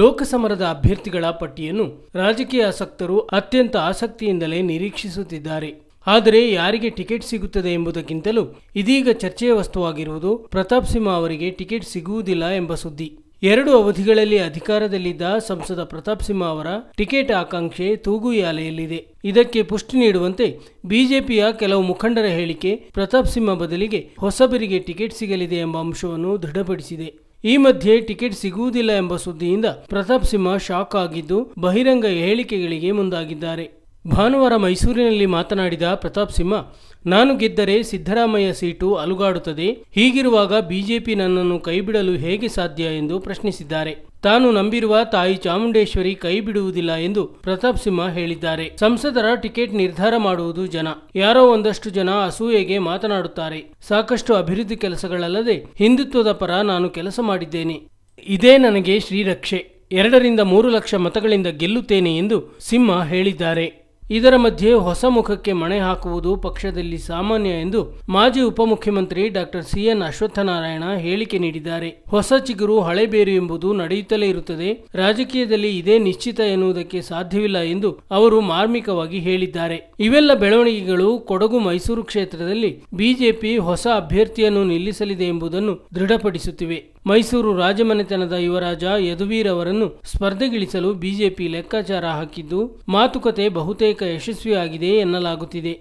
ಲೋಕಸಮರದ ಅಭ್ಯರ್ಥಿಗಳ ಪಟ್ಟಿಯನ್ನು ರಾಜಕೀಯ ಆಸಕ್ತರು ಅತ್ಯಂತ ಆಸಕ್ತಿಯಿಂದಲೇ ನಿರೀಕ್ಷಿಸುತ್ತಿದ್ದಾರೆ ಆದರೆ ಯಾರಿಗೆ ಟಿಕೆಟ್ ಸಿಗುತ್ತದೆ ಎಂಬುದಕ್ಕಿಂತಲೂ ಇದೀಗ ಚರ್ಚೆಯ ವಸ್ತುವಾಗಿರುವುದು ಪ್ರತಾಪ್ ಸಿಂಹ ಅವರಿಗೆ ಟಿಕೆಟ್ ಸಿಗುವುದಿಲ್ಲ ಎಂಬ ಸುದ್ದಿ ಎರಡು ಅವಧಿಗಳಲ್ಲಿ ಅಧಿಕಾರದಲ್ಲಿದ್ದ ಸಂಸದ ಪ್ರತಾಪ್ ಸಿಂಹ ಅವರ ಟಿಕೆಟ್ ಆಕಾಂಕ್ಷೆ ತೂಗುಯಾಲೆಯಲ್ಲಿದೆ ಇದಕ್ಕೆ ಪುಷ್ಟಿ ನೀಡುವಂತೆ ಬಿಜೆಪಿಯ ಕೆಲವು ಮುಖಂಡರ ಹೇಳಿಕೆ ಪ್ರತಾಪ್ ಸಿಂಹ ಬದಲಿಗೆ ಹೊಸಬರಿಗೆ ಟಿಕೆಟ್ ಸಿಗಲಿದೆ ಎಂಬ ಅಂಶವನ್ನು ದೃಢಪಡಿಸಿದೆ ಈ ಮಧ್ಯೆ ಟಿಕೆಟ್ ಸಿಗುವುದಿಲ್ಲ ಎಂಬ ಸುದ್ದಿಯಿಂದ ಪ್ರತಾಪ್ ಸಿಂಹ ಶಾಕ್ ಆಗಿದ್ದು ಬಹಿರಂಗ ಹೇಳಿಕೆಗಳಿಗೆ ಮುಂದಾಗಿದ್ದಾರೆ ಭಾನುವಾರ ಮೈಸೂರಿನಲ್ಲಿ ಮಾತನಾಡಿದ ಪ್ರತಾಪ್ ಸಿಂಹ ನಾನು ಗೆದ್ದರೆ ಸಿದ್ದರಾಮಯ್ಯ ಸೀಟು ಅಲುಗಾಡುತ್ತದೆ ಹೀಗಿರುವಾಗ ಬಿಜೆಪಿ ನನ್ನನ್ನು ಕೈಬಿಡಲು ಹೇಗೆ ಸಾಧ್ಯ ಎಂದು ಪ್ರಶ್ನಿಸಿದ್ದಾರೆ ತಾನು ನಂಬಿರುವ ತಾಯಿ ಚಾಮುಂಡೇಶ್ವರಿ ಕೈ ಬಿಡುವುದಿಲ್ಲ ಎಂದು ಪ್ರತಾಪ್ ಸಿಂಹ ಹೇಳಿದ್ದಾರೆ ಸಂಸದರ ಟಿಕೆಟ್ ನಿರ್ಧಾರ ಮಾಡುವುದು ಜನ ಯಾರೋ ಒಂದಷ್ಟು ಜನ ಅಸೂಯೆಗೆ ಮಾತನಾಡುತ್ತಾರೆ ಸಾಕಷ್ಟು ಅಭಿವೃದ್ಧಿ ಕೆಲಸಗಳಲ್ಲದೆ ಹಿಂದುತ್ವದ ಪರ ನಾನು ಕೆಲಸ ಮಾಡಿದ್ದೇನೆ ಇದೇ ನನಗೆ ಶ್ರೀರಕ್ಷೆ ಎರಡರಿಂದ ಮೂರು ಲಕ್ಷ ಮತಗಳಿಂದ ಗೆಲ್ಲುತ್ತೇನೆ ಎಂದು ಸಿಂಹ ಹೇಳಿದ್ದಾರೆ ಇದರ ಮಧ್ಯೆ ಹೊಸ ಮುಖಕ್ಕೆ ಮಣೆ ಹಾಕುವುದು ಪಕ್ಷದಲ್ಲಿ ಸಾಮಾನ್ಯ ಎಂದು ಮಾಜಿ ಉಪಮುಖ್ಯಮಂತ್ರಿ ಡಾಕ್ಟರ್ ಸಿಎನ್ ಅಶ್ವತ್ಥನಾರಾಯಣ ಹೇಳಿಕೆ ನೀಡಿದ್ದಾರೆ ಹೊಸ ಚಿಗುರು ಹಳೆ ಬೇರು ಎಂಬುದು ನಡೆಯುತ್ತಲೇ ಇರುತ್ತದೆ ರಾಜಕೀಯದಲ್ಲಿ ಇದೇ ನಿಶ್ಚಿತ ಎನ್ನುವುದಕ್ಕೆ ಸಾಧ್ಯವಿಲ್ಲ ಎಂದು ಅವರು ಮಾರ್ಮಿಕವಾಗಿ ಹೇಳಿದ್ದಾರೆ ಇವೆಲ್ಲ ಬೆಳವಣಿಗೆಗಳು ಕೊಡಗು ಮೈಸೂರು ಕ್ಷೇತ್ರದಲ್ಲಿ ಬಿಜೆಪಿ ಹೊಸ ಅಭ್ಯರ್ಥಿಯನ್ನು ನಿಲ್ಲಿಸಲಿದೆ ಎಂಬುದನ್ನು ದೃಢಪಡಿಸುತ್ತಿವೆ ಮೈಸೂರು ರಾಜಮನೆತನದ ಯುವರಾಜ ಯದುವೀರ್ ಅವರನ್ನು ಸ್ಪರ್ಧೆಗಿಳಿಸಲು ಬಿಜೆಪಿ ಲೆಕ್ಕಾಚಾರ ಹಾಕಿದ್ದು ಮಾತುಕತೆ ಬಹುತೇಕ ಯಶಸ್ವಿಯಾಗಿದೆ ಎನ್ನಲಾಗುತ್ತಿದೆ